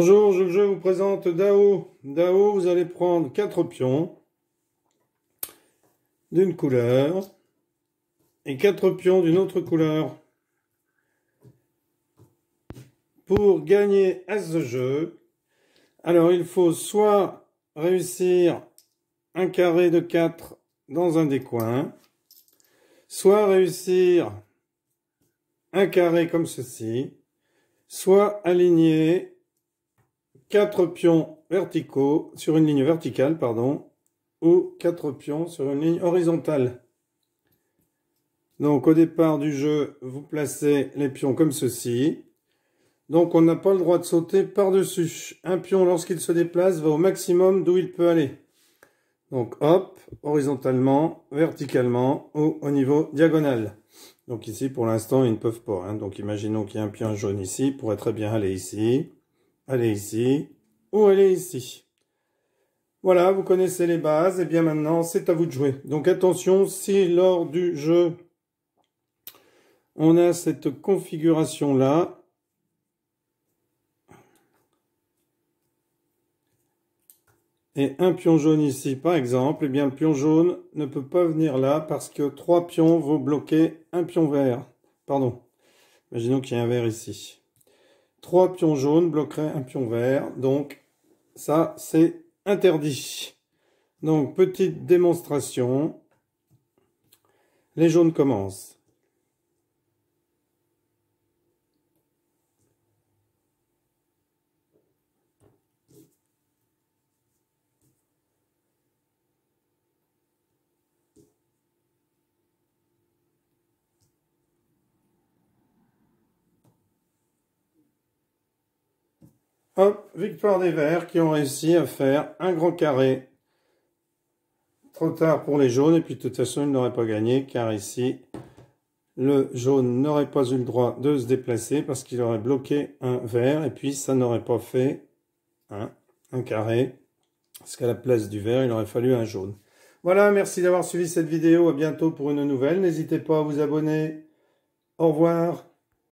Bonjour, je, vous présente Dao. Dao, vous allez prendre quatre pions d'une couleur et quatre pions d'une autre couleur. Pour gagner à ce jeu, alors il faut soit réussir un carré de 4 dans un des coins, soit réussir un carré comme ceci, soit aligner 4 pions verticaux sur une ligne verticale, pardon, ou quatre pions sur une ligne horizontale. Donc au départ du jeu, vous placez les pions comme ceci. Donc on n'a pas le droit de sauter par-dessus. Un pion, lorsqu'il se déplace, va au maximum d'où il peut aller. Donc hop, horizontalement, verticalement ou au niveau diagonal. Donc ici, pour l'instant, ils ne peuvent pas. Hein. Donc imaginons qu'il y a un pion jaune ici, il pourrait très bien aller ici allez ici ou oh, allez ici. Voilà, vous connaissez les bases, et eh bien maintenant c'est à vous de jouer. Donc attention, si lors du jeu on a cette configuration là, et un pion jaune ici par exemple, et eh bien le pion jaune ne peut pas venir là parce que trois pions vont bloquer un pion vert. Pardon, imaginons qu'il y ait un vert ici. Trois pions jaunes bloqueraient un pion vert. Donc, ça, c'est interdit. Donc, petite démonstration. Les jaunes commencent. Hop, victoire des Verts qui ont réussi à faire un grand carré. Trop tard pour les jaunes, et puis de toute façon, ils n'auraient pas gagné, car ici, le jaune n'aurait pas eu le droit de se déplacer parce qu'il aurait bloqué un vert, et puis ça n'aurait pas fait un, carré, parce qu'à la place du vert, il aurait fallu un jaune. Voilà, merci d'avoir suivi cette vidéo, à bientôt pour une nouvelle, n'hésitez pas à vous abonner, au revoir